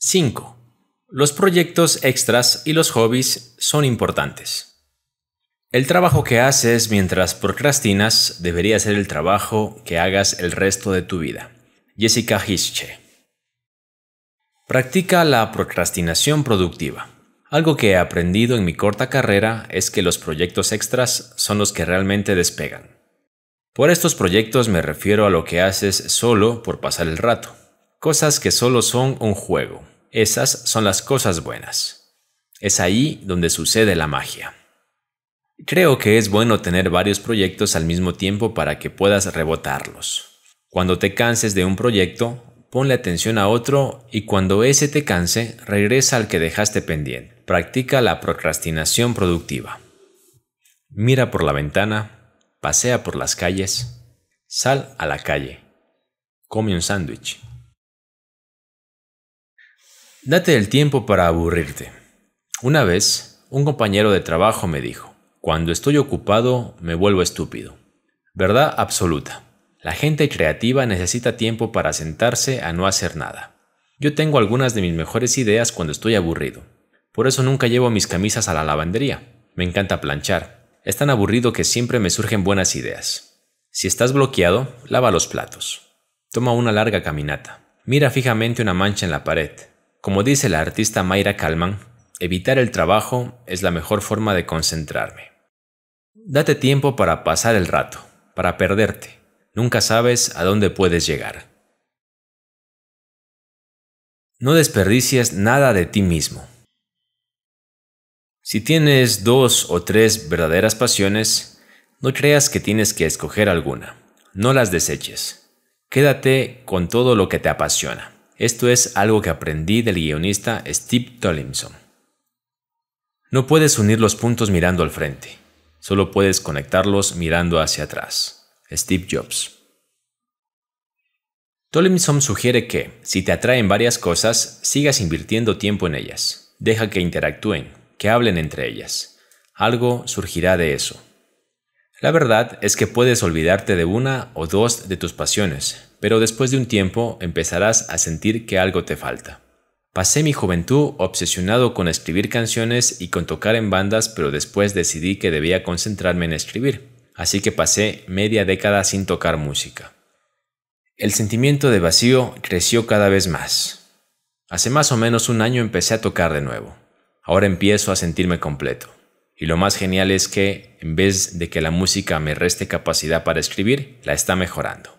5. Los proyectos extras y los hobbies son importantes. El trabajo que haces mientras procrastinas debería ser el trabajo que hagas el resto de tu vida. Jessica Hische. Practica la procrastinación productiva. Algo que he aprendido en mi corta carrera es que los proyectos extras son los que realmente despegan. Por estos proyectos me refiero a lo que haces solo por pasar el rato. Cosas que solo son un juego. Esas son las cosas buenas. Es ahí donde sucede la magia. Creo que es bueno tener varios proyectos al mismo tiempo para que puedas rebotarlos. Cuando te canses de un proyecto, ponle atención a otro y cuando ese te canse, regresa al que dejaste pendiente. Practica la procrastinación productiva. Mira por la ventana, pasea por las calles, sal a la calle, come un sándwich. Date el tiempo para aburrirte. Una vez, un compañero de trabajo me dijo, cuando estoy ocupado me vuelvo estúpido. Verdad absoluta. La gente creativa necesita tiempo para sentarse a no hacer nada. Yo tengo algunas de mis mejores ideas cuando estoy aburrido. Por eso nunca llevo mis camisas a la lavandería. Me encanta planchar. Es tan aburrido que siempre me surgen buenas ideas. Si estás bloqueado, lava los platos. Toma una larga caminata. Mira fijamente una mancha en la pared como dice la artista Mayra Kalman, evitar el trabajo es la mejor forma de concentrarme. Date tiempo para pasar el rato, para perderte. Nunca sabes a dónde puedes llegar. No desperdicies nada de ti mismo. Si tienes dos o tres verdaderas pasiones, no creas que tienes que escoger alguna. No las deseches. Quédate con todo lo que te apasiona. Esto es algo que aprendí del guionista Steve Tollinson. No puedes unir los puntos mirando al frente, solo puedes conectarlos mirando hacia atrás. Steve Jobs. Tollinson sugiere que, si te atraen varias cosas, sigas invirtiendo tiempo en ellas. Deja que interactúen, que hablen entre ellas. Algo surgirá de eso. La verdad es que puedes olvidarte de una o dos de tus pasiones, pero después de un tiempo empezarás a sentir que algo te falta. Pasé mi juventud obsesionado con escribir canciones y con tocar en bandas, pero después decidí que debía concentrarme en escribir, así que pasé media década sin tocar música. El sentimiento de vacío creció cada vez más. Hace más o menos un año empecé a tocar de nuevo. Ahora empiezo a sentirme completo. Y lo más genial es que, en vez de que la música me reste capacidad para escribir, la está mejorando.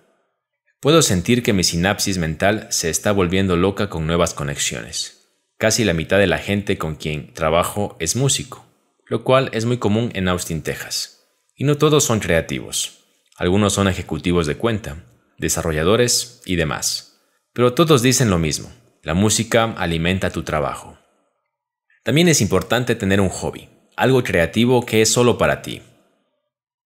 Puedo sentir que mi sinapsis mental se está volviendo loca con nuevas conexiones. Casi la mitad de la gente con quien trabajo es músico, lo cual es muy común en Austin, Texas. Y no todos son creativos. Algunos son ejecutivos de cuenta, desarrolladores y demás. Pero todos dicen lo mismo, la música alimenta tu trabajo. También es importante tener un hobby, algo creativo que es solo para ti.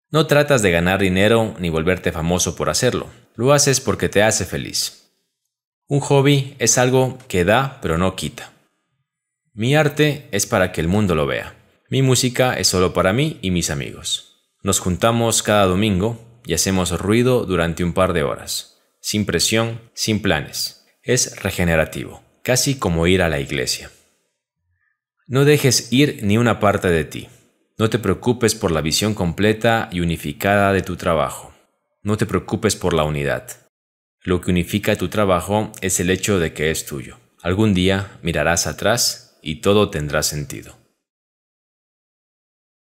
No tratas de ganar dinero ni volverte famoso por hacerlo, lo haces porque te hace feliz. Un hobby es algo que da pero no quita. Mi arte es para que el mundo lo vea. Mi música es solo para mí y mis amigos. Nos juntamos cada domingo y hacemos ruido durante un par de horas, sin presión, sin planes. Es regenerativo, casi como ir a la iglesia. No dejes ir ni una parte de ti. No te preocupes por la visión completa y unificada de tu trabajo. No te preocupes por la unidad. Lo que unifica tu trabajo es el hecho de que es tuyo. Algún día mirarás atrás y todo tendrá sentido.